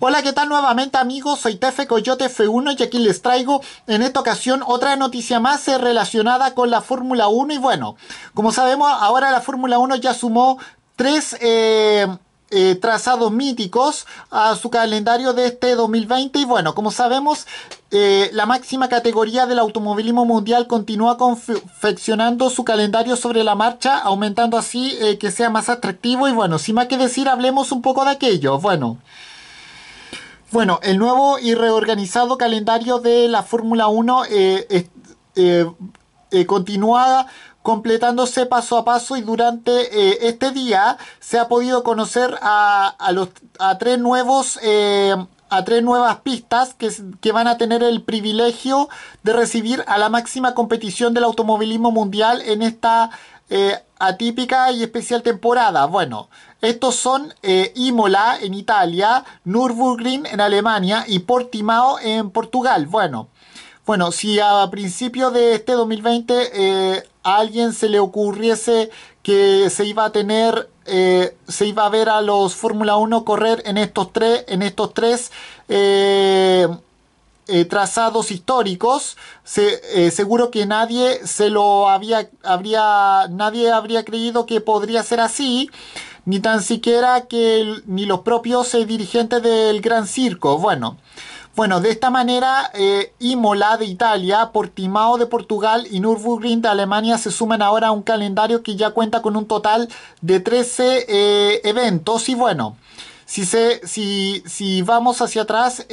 Hola, ¿qué tal nuevamente amigos? Soy Tefe Coyote F1 y aquí les traigo en esta ocasión otra noticia más eh, relacionada con la Fórmula 1 y bueno, como sabemos ahora la Fórmula 1 ya sumó tres... Eh, eh, trazados míticos a su calendario de este 2020 y bueno, como sabemos la máxima categoría del automovilismo mundial continúa confeccionando su calendario sobre la marcha, aumentando así que sea más atractivo y bueno, sin más que decir, hablemos un poco de aquello. Bueno. Bueno, el nuevo y reorganizado calendario de la Fórmula 1 eh, eh, eh continuada completándose paso a paso y durante eh, este día se ha podido conocer a, los, a tres nuevos a tres nuevas pistas que, van a tener el privilegio de recibir a la máxima competición del automovilismo mundial en esta atípica y especial temporada. Bueno, estos son eh, Imola en Italia, Nürburgring en Alemania y Portimao en Portugal. Bueno, bueno, si a principios de este 2020 eh, a alguien se le ocurriese que se iba a tener, eh, se iba a ver a los Fórmula 1 correr en estos tres, en estos tres, eh, trazados históricos, se, eh, seguro que nadie se lo había, habría, nadie habría creído que podría ser así, ni tan siquiera que ni los propios eh, dirigentes del Gran Circo. Bueno, bueno, de esta manera, Imola de Italia, Portimao de Portugal y Nürburgring de Alemania se suman ahora a un calendario que ya cuenta con un total de 13 eventos. Y bueno, si, se, si, si vamos hacia atrás,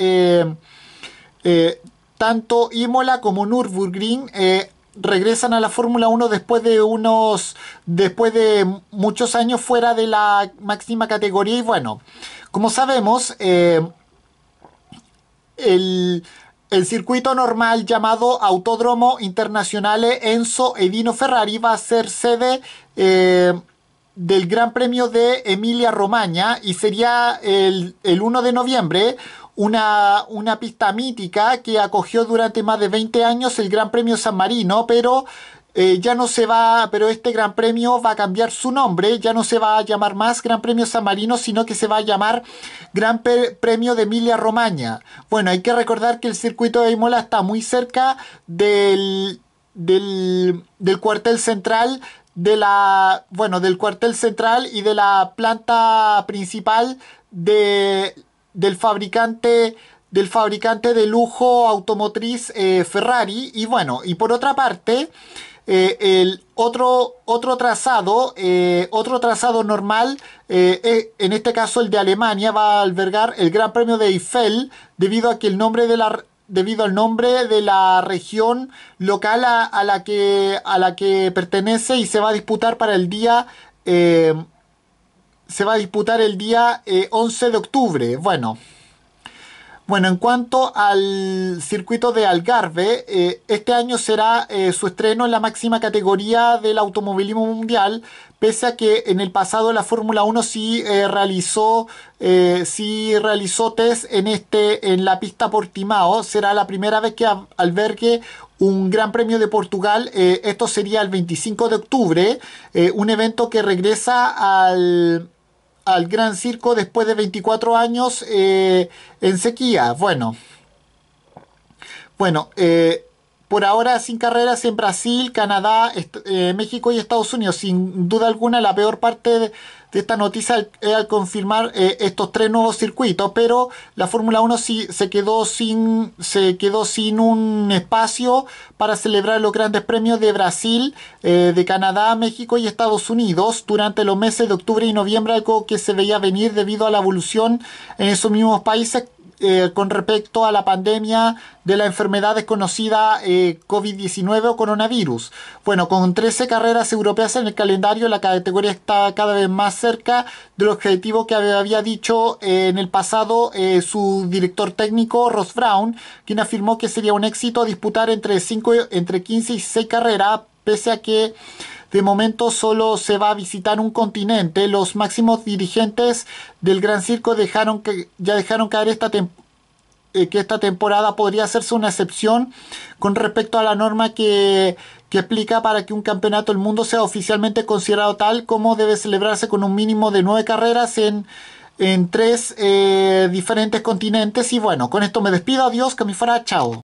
eh, tanto Imola como Nürburgring eh, regresan a la Fórmula 1 después de unos después de muchos años fuera de la máxima categoría y bueno, como sabemos eh, el, circuito normal llamado Autódromo Internacional Enzo Edino Ferrari va a ser sede del Gran Premio de Emilia Romagna y sería el, el 1 de noviembre una, una pista mítica que acogió durante más de 20 años el Gran Premio San Marino, pero eh, ya no se va, pero este Gran Premio va a cambiar su nombre, ya no se va a llamar más Gran Premio San Marino, sino que se va a llamar Gran Premio de Emilia Romagna. Bueno, hay que recordar que el circuito de Imola está muy cerca del, del, del cuartel central de la, bueno, del cuartel central y de la planta principal de del fabricante del fabricante de lujo automotriz eh, Ferrari y bueno y por otra parte eh, el otro otro trazado eh, otro trazado normal en este caso el de Alemania va a albergar el Gran Premio de Eiffel debido a que el nombre de la debido al nombre de la región local a, a la que a la que pertenece y se va a disputar para el día se va a disputar el día 11 eh, de octubre. Bueno. Bueno, en cuanto al circuito de Algarve, eh, este año será eh, su estreno en la máxima categoría del automovilismo mundial, pese a que en el pasado la Fórmula 1 sí realizó sí realizó test en este en la pista Portimao, será la primera vez que albergue un Gran Premio de Portugal, esto sería el 25 de octubre, un evento que regresa al al Gran Circo después de 24 años eh, en sequía. Bueno, bueno, eh, por ahora sin carreras en Brasil, Canadá, eh, México y Estados Unidos. Sin duda alguna, la peor parte de, esta noticia es al confirmar eh, estos tres nuevos circuitos, pero la Fórmula 1 sí, se, quedó sin, se quedó sin un espacio para celebrar los grandes premios de Brasil, eh, de Canadá, México y Estados Unidos durante los meses de octubre y noviembre, algo que se veía venir debido a la evolución en esos mismos países eh, con respecto a la pandemia de la enfermedad desconocida eh, COVID-19 o coronavirus. Bueno, con 13 carreras europeas en el calendario, la categoría está cada vez más cerca del objetivo que había dicho eh, en el pasado su director técnico, Ross Brown, quien afirmó que sería un éxito disputar entre, 5, entre 15 y 6 carreras, pese a que de momento solo se va a visitar un continente. Los máximos dirigentes del Gran Circo dejaron que, ya dejaron caer esta eh, que esta temporada podría hacerse una excepción con respecto a la norma que, explica para que un campeonato del mundo sea oficialmente considerado tal como debe celebrarse con un mínimo de nueve carreras en tres eh, diferentes continentes. Y bueno, con esto me despido. Adiós, que me fuera. Chao.